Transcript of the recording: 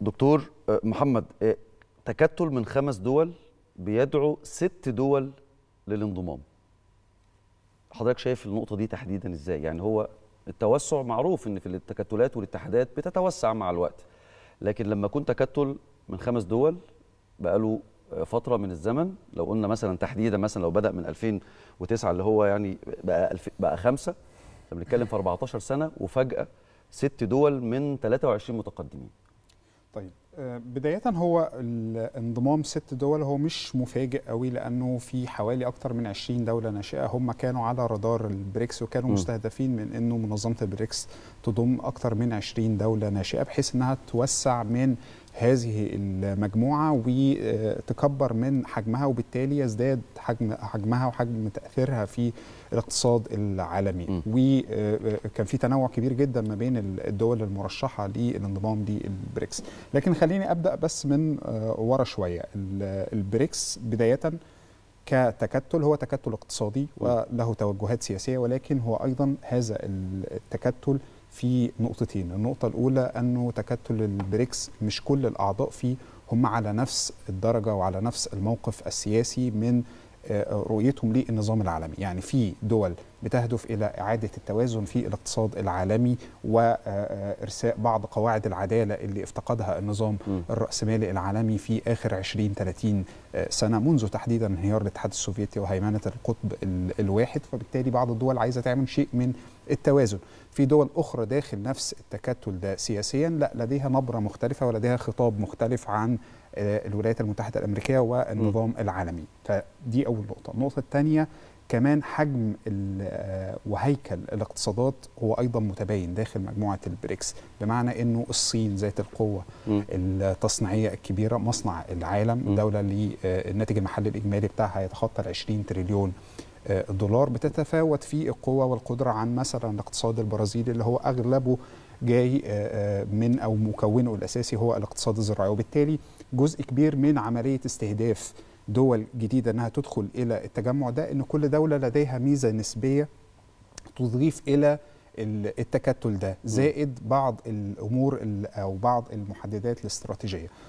دكتور آه، محمد آه، تكتل من خمس دول بيدعو ست دول للانضمام حضرتك شايف النقطه دي تحديدا ازاي يعني هو التوسع معروف ان في التكتلات والاتحادات بتتوسع مع الوقت لكن لما كنت تكتل من خمس دول بقاله آه، فتره من الزمن لو قلنا مثلا تحديدا مثلا لو بدا من 2009 اللي هو يعني بقى بقى خمسه بنتكلم في 14 سنه وفجاه ست دول من 23 متقدمين طيب آه، بداية هو انضمام ست دول هو مش مفاجئ قوي لأنه في حوالي أكتر من 20 دولة ناشئة هم كانوا على رادار البريكس وكانوا م. مستهدفين من أنه منظمة البريكس تضم أكتر من 20 دولة ناشئة بحيث أنها توسع من هذه المجموعه وتكبر من حجمها وبالتالي يزداد حجم حجمها وحجم تاثيرها في الاقتصاد العالمي م. وكان آه، في تنوع كبير جدا ما بين الدول المرشحه للانضمام للبريكس لكن خليني ابدا بس من آه، ورا شويه البريكس بدايه كتكتل هو تكتل اقتصادي وله توجهات سياسيه ولكن هو ايضا هذا التكتل في نقطتين النقطة الأولى أنه تكتل البريكس مش كل الأعضاء فيه هم على نفس الدرجة وعلى نفس الموقف السياسي من آه، رؤيتهم للنظام العالمي يعني في دول بتهدف إلى إعادة التوازن في الاقتصاد العالمي وإرساء بعض قواعد العدالة اللي افتقدها النظام الرأسمالي العالمي في آخر 20 30 سنة منذ تحديدا انهيار الاتحاد السوفيتي وهيمنة القطب الواحد فبالتالي بعض الدول عايزة تعمل شيء من التوازن في دول أخرى داخل نفس التكتل ده سياسيا لا لديها نبرة مختلفة ولديها خطاب مختلف عن آه، الولايات المتحدة الأمريكية والنظام م. العالمي فدي أول نقطة النقطة الثانية كمان حجم آه، وهيكل الاقتصادات هو ايضا متباين داخل مجموعه البريكس بمعنى انه الصين ذات القوه م. التصنيعيه الكبيره مصنع العالم م. دوله اللي آه، الناتج المحلي الاجمالي بتاعها يتخطى ال 20 تريليون آه، دولار بتتفاوت في القوه والقدره عن مثلا الاقتصاد البرازيلي اللي هو اغلبه جاي من او مكونه الاساسي هو الاقتصاد الزراعي وبالتالي جزء كبير من عمليه استهداف دول جديده انها تدخل الى التجمع ده ان كل دوله لديها ميزه نسبيه تضيف الى التكتل ده زائد بعض الامور او بعض المحددات الاستراتيجيه